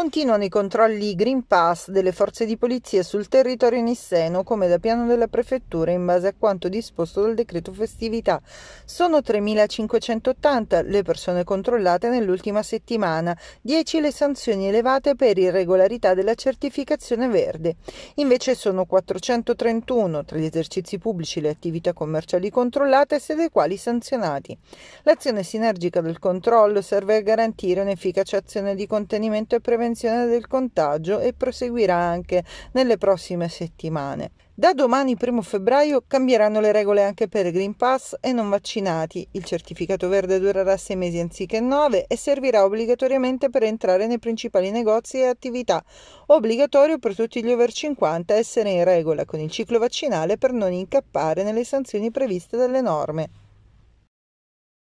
Continuano i controlli Green Pass delle forze di polizia sul territorio nisseno, come da piano della prefettura, in base a quanto disposto dal decreto festività. Sono 3.580 le persone controllate nell'ultima settimana, 10 le sanzioni elevate per irregolarità della certificazione verde. Invece sono 431 tra gli esercizi pubblici e le attività commerciali controllate, se dei quali sanzionati. L'azione sinergica del controllo serve a garantire un'efficace azione di contenimento e prevenzione prevenzione del contagio e proseguirà anche nelle prossime settimane. Da domani 1 febbraio cambieranno le regole anche per Green Pass e non vaccinati. Il certificato verde durerà 6 mesi anziché 9 e servirà obbligatoriamente per entrare nei principali negozi e attività. Obbligatorio per tutti gli over 50 essere in regola con il ciclo vaccinale per non incappare nelle sanzioni previste dalle norme.